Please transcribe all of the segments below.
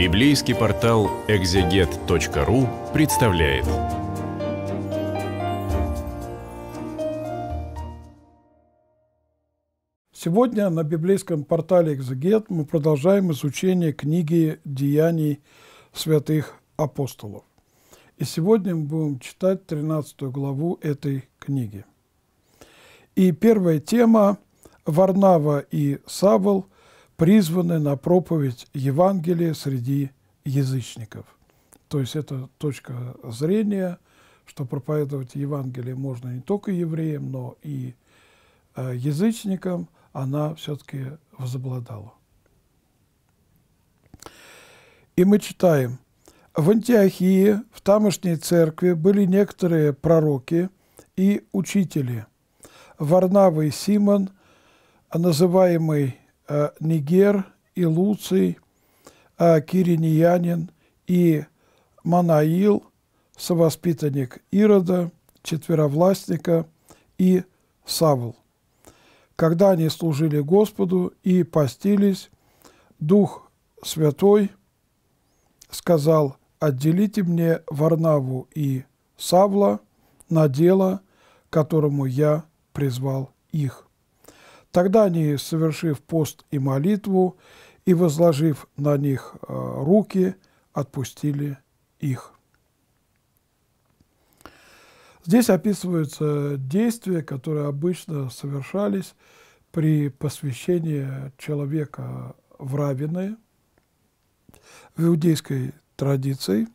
Библейский портал экзегет.ру представляет. Сегодня на библейском портале «Экзегет» мы продолжаем изучение книги «Деяний святых апостолов». И сегодня мы будем читать 13 главу этой книги. И первая тема – Варнава и Савл – призваны на проповедь Евангелия среди язычников. То есть это точка зрения, что проповедовать Евангелие можно не только евреям, но и э, язычникам, она все-таки возобладала. И мы читаем, в Антиохии, в тамошней церкви, были некоторые пророки и учители. Варнава Симон, называемый Э, Нигер и Луций, э, Кириньянин и Манаил, совоспитанник Ирода, четверовластника и Савл. Когда они служили Господу и постились, Дух Святой сказал, «Отделите мне Варнаву и Савла на дело, которому я призвал их». Тогда они, совершив пост и молитву, и возложив на них э, руки, отпустили их. Здесь описываются действия, которые обычно совершались при посвящении человека в равины, в иудейской традиции,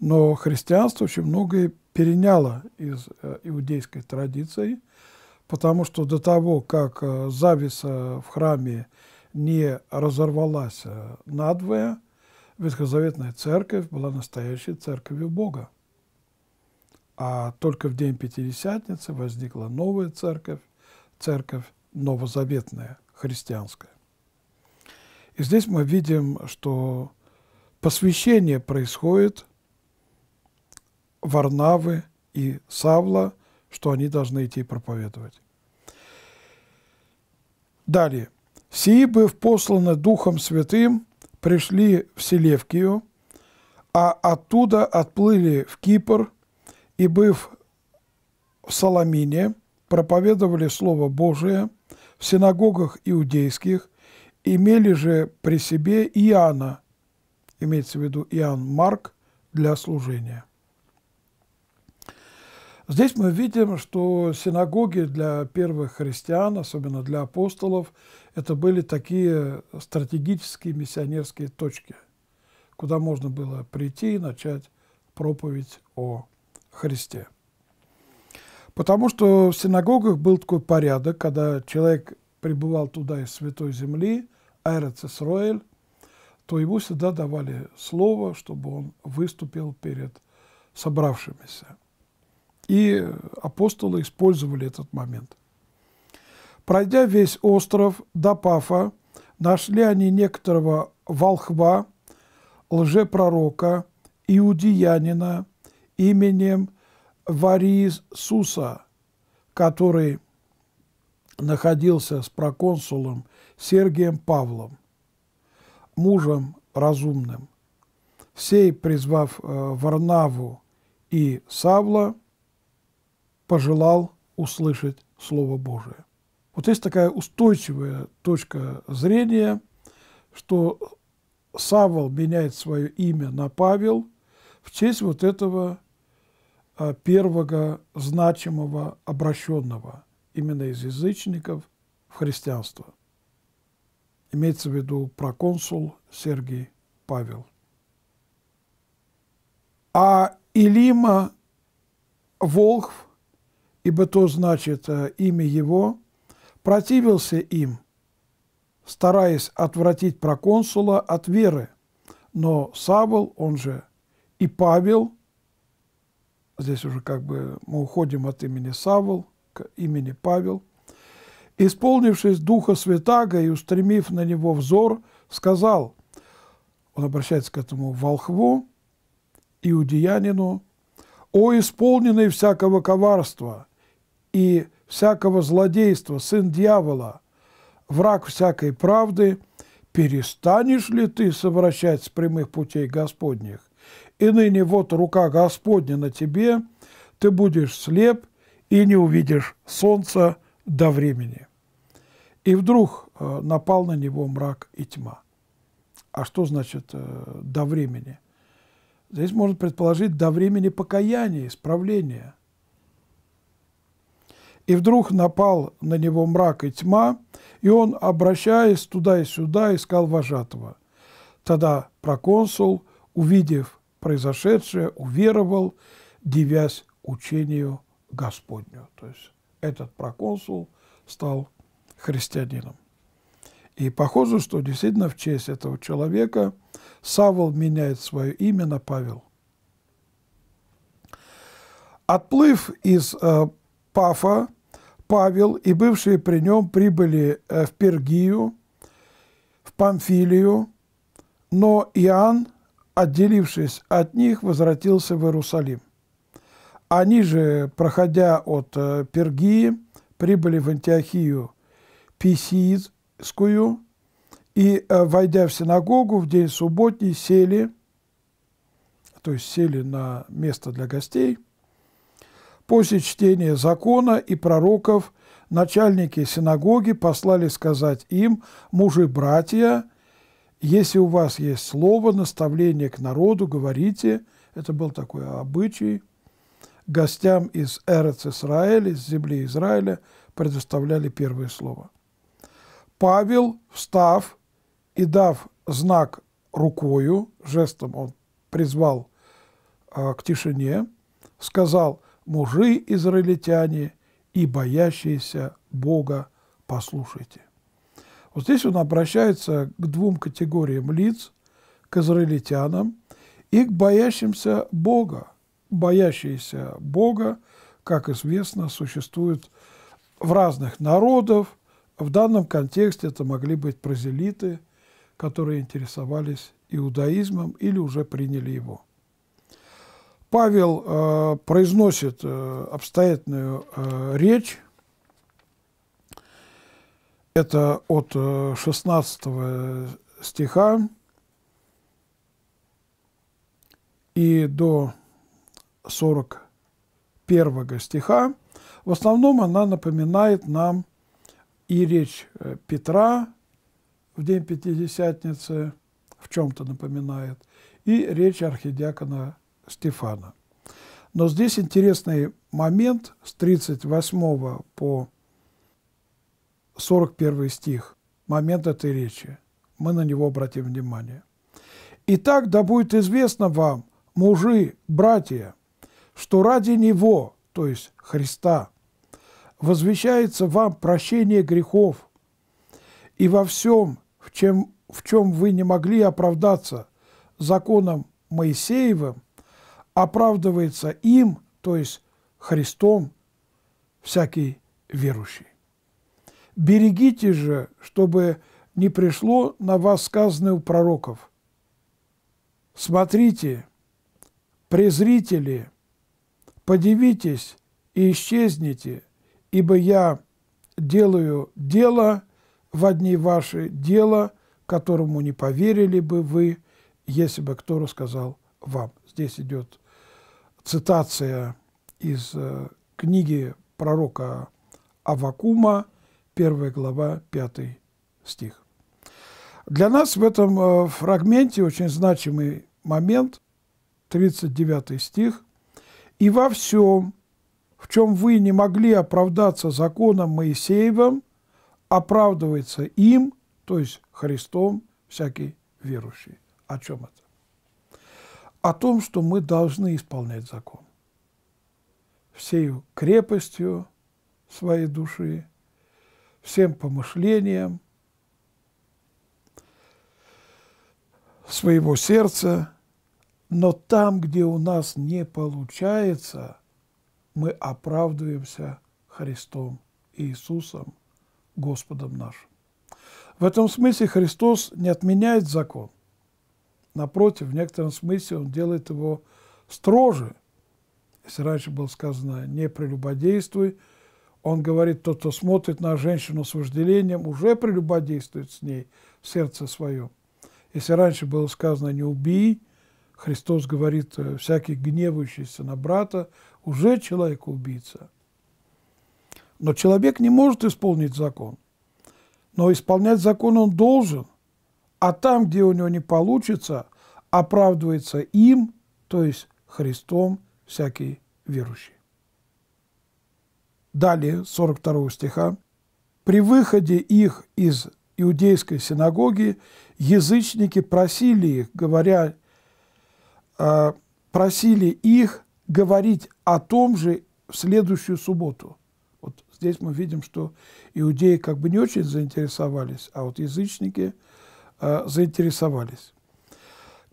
но христианство очень многое переняло из э, иудейской традиции – потому что до того, как э, зависа в храме не разорвалась э, надвое, Ветхозаветная церковь была настоящей церковью Бога. А только в день Пятидесятницы возникла новая церковь, церковь новозаветная, христианская. И здесь мы видим, что посвящение происходит Варнавы и Савла – что они должны идти проповедовать. Далее. «Сии, быв посланы Духом Святым, пришли в Селевкию, а оттуда отплыли в Кипр, и, быв в Соломине, проповедовали Слово Божие в синагогах иудейских, имели же при себе Иоанна, имеется в виду Иоанн Марк, для служения». Здесь мы видим, что синагоги для первых христиан, особенно для апостолов, это были такие стратегические миссионерские точки, куда можно было прийти и начать проповедь о Христе. Потому что в синагогах был такой порядок, когда человек прибывал туда из Святой Земли, Эрец Исроэль, то ему всегда давали слово, чтобы он выступил перед собравшимися. И апостолы использовали этот момент. Пройдя весь остров до Пафа, нашли они некоторого волхва, лжепророка, иудеянина именем Варисуса, который находился с проконсулом Сергием Павлом, мужем разумным. Сей, призвав э, Варнаву и Савла, пожелал услышать Слово Божие. Вот есть такая устойчивая точка зрения, что Савол меняет свое имя на Павел в честь вот этого а, первого значимого обращенного именно из язычников в христианство. Имеется в виду проконсул Сергий Павел. А Илима Волхв ибо то значит э, имя его, противился им, стараясь отвратить проконсула от веры. Но Савл, он же и Павел, здесь уже как бы мы уходим от имени Савл к имени Павел, исполнившись Духа Святаго и устремив на него взор, сказал, он обращается к этому волхву, иудеянину, «О, исполненный всякого коварства, и всякого злодейства, сын дьявола, враг всякой правды, перестанешь ли ты совращать с прямых путей Господних? И ныне вот рука Господня на тебе, ты будешь слеп и не увидишь солнца до времени. И вдруг э, напал на него мрак и тьма. А что значит э, «до времени»? Здесь можно предположить «до времени покаяния, исправления». И вдруг напал на него мрак и тьма, и он, обращаясь туда и сюда, искал вожатого. Тогда проконсул, увидев произошедшее, уверовал, девясь учению Господню. То есть этот проконсул стал христианином. И похоже, что действительно в честь этого человека Савол меняет свое имя на Павел. Отплыв из э, Пафа, Павел и бывшие при нем прибыли э, в Пергию, в Памфилию, но Иоанн, отделившись от них, возвратился в Иерусалим. Они же, проходя от э, Пергии, прибыли в Антиохию Писийскую и, э, войдя в синагогу, в день субботний сели, то есть сели на место для гостей – После чтения закона и пророков начальники синагоги послали сказать им, мужи-братья, если у вас есть слово, наставление к народу, говорите, это был такой обычай, гостям из Эрец Израиля, из земли Израиля, предоставляли первое слово. Павел, встав и дав знак рукою, жестом он призвал э, к тишине, сказал, мужи израильтяне и боящиеся Бога, послушайте». Вот здесь он обращается к двум категориям лиц, к израильтянам и к боящимся Бога. Боящиеся Бога, как известно, существуют в разных народах. В данном контексте это могли быть празелиты, которые интересовались иудаизмом или уже приняли его. Павел э, произносит э, обстоятельную э, речь. Это от э, 16 стиха и до 41 стиха. В основном она напоминает нам и речь э, Петра в день Пятидесятницы, в чем-то напоминает, и речь архидиакона Стефана. Но здесь интересный момент с 38 по 41 стих, момент этой речи. Мы на него обратим внимание. «Итак, да будет известно вам, мужи, братья, что ради Него, то есть Христа, возвещается вам прощение грехов, и во всем, в чем, в чем вы не могли оправдаться законом Моисеевым – оправдывается им, то есть Христом, всякий верующий. Берегите же, чтобы не пришло на вас сказанное у пророков. Смотрите, презрители, подивитесь и исчезните, ибо я делаю дело в одни ваши, дело, которому не поверили бы вы, если бы кто рассказал вам. Здесь идет цитация из э, книги пророка Авакума, 1 глава, 5 стих. Для нас в этом э, фрагменте очень значимый момент, 39 стих. «И во всем, в чем вы не могли оправдаться законом Моисеевым, оправдывается им, то есть Христом, всякий верующий». О чем это? о том, что мы должны исполнять закон всею крепостью своей души, всем помышлением своего сердца, но там, где у нас не получается, мы оправдываемся Христом Иисусом, Господом нашим. В этом смысле Христос не отменяет закон. Напротив, в некотором смысле он делает его строже. Если раньше было сказано «не прелюбодействуй», он говорит, тот, кто смотрит на женщину с вожделением, уже прелюбодействует с ней в сердце своем. Если раньше было сказано «не убий», Христос говорит, «Э, всякий гневающийся на брата уже человек убийца. Но человек не может исполнить закон. Но исполнять закон он должен а там, где у него не получится, оправдывается им, то есть Христом, всякий верующий. Далее, 42 стиха. «При выходе их из иудейской синагоги язычники просили их, говоря, э, просили их говорить о том же в следующую субботу». Вот здесь мы видим, что иудеи как бы не очень заинтересовались, а вот язычники – Э, заинтересовались.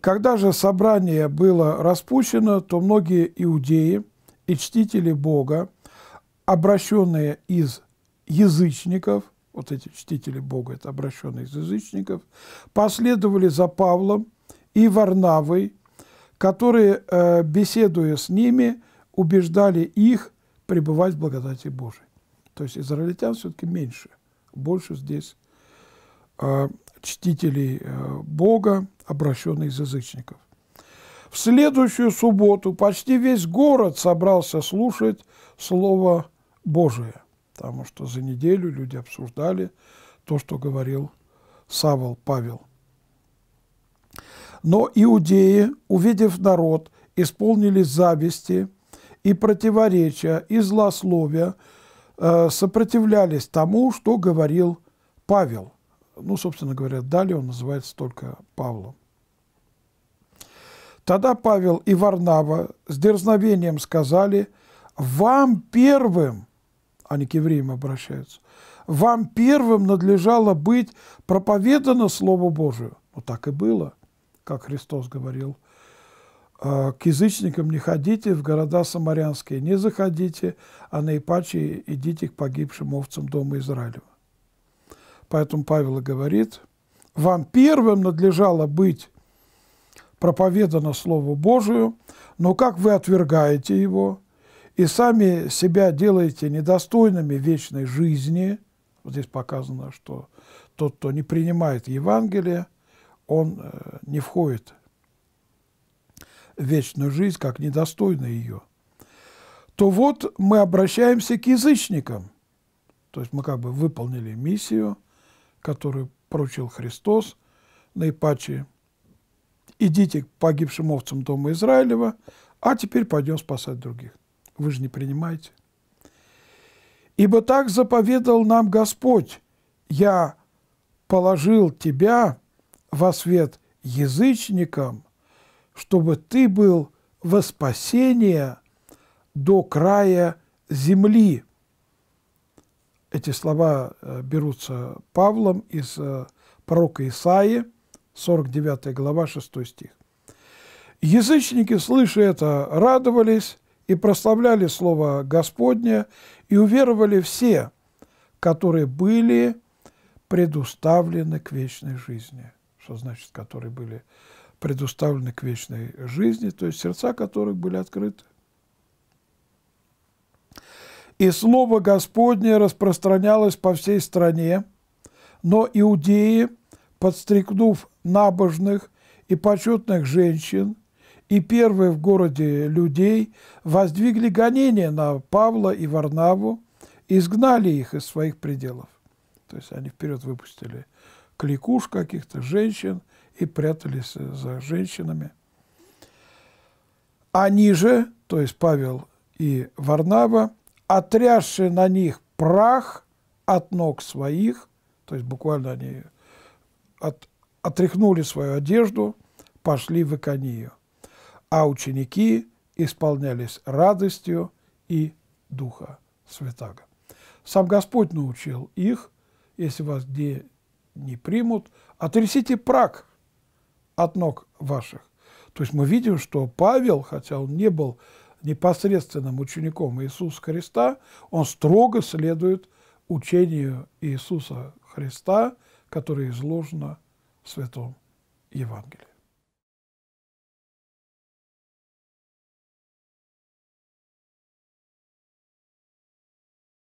Когда же собрание было распущено, то многие иудеи и чтители Бога, обращенные из язычников, вот эти чтители Бога, это обращенные из язычников, последовали за Павлом и Варнавой, которые, э, беседуя с ними, убеждали их пребывать в благодати Божией. То есть израильтян все-таки меньше, больше здесь э, чтителей э, Бога, обращенных из язычников. В следующую субботу почти весь город собрался слушать Слово Божие, потому что за неделю люди обсуждали то, что говорил Савол Павел. Но иудеи, увидев народ, исполнились зависти и противоречия, и злословия, э, сопротивлялись тому, что говорил Павел – ну, собственно говоря, далее он называется только Павлом. Тогда Павел и Варнава с дерзновением сказали, «Вам первым, они к евреям обращаются, вам первым надлежало быть проповедано Слово Божие». Ну, так и было, как Христос говорил. «Э, «К язычникам не ходите, в города самарянские не заходите, а наипаче идите к погибшим овцам Дома Израилева». Поэтому Павел и говорит, вам первым надлежало быть проповедано слово Божию, но как вы отвергаете его и сами себя делаете недостойными вечной жизни, вот здесь показано, что тот, кто не принимает Евангелие, он э, не входит в вечную жизнь, как недостойно ее, то вот мы обращаемся к язычникам, то есть мы как бы выполнили миссию – которую поручил Христос, наипаче «Идите к погибшим овцам дома Израилева, а теперь пойдем спасать других». Вы же не принимаете. «Ибо так заповедал нам Господь, я положил тебя во свет язычникам, чтобы ты был во спасение до края земли». Эти слова э, берутся Павлом из э, пророка Исаии, 49 глава, 6 стих. Язычники, слыша это, радовались и прославляли Слово Господне, и уверовали все, которые были предуставлены к вечной жизни. Что значит, которые были предуставлены к вечной жизни, то есть сердца которых были открыты и слово Господне распространялось по всей стране, но иудеи, подстрекнув набожных и почетных женщин, и первые в городе людей воздвигли гонения на Павла и Варнаву, и изгнали их из своих пределов. То есть они вперед выпустили кликуш каких-то женщин и прятались за женщинами. Они же, то есть Павел и Варнава, отрясши на них прах от ног своих, то есть буквально они от, отряхнули свою одежду, пошли в Иконию, а ученики исполнялись радостью и Духа Святаго. Сам Господь научил их, если вас где не примут, отрясите прах от ног ваших. То есть мы видим, что Павел, хотя он не был непосредственным учеником Иисуса Христа, он строго следует учению Иисуса Христа, которое изложено в Святом Евангелии.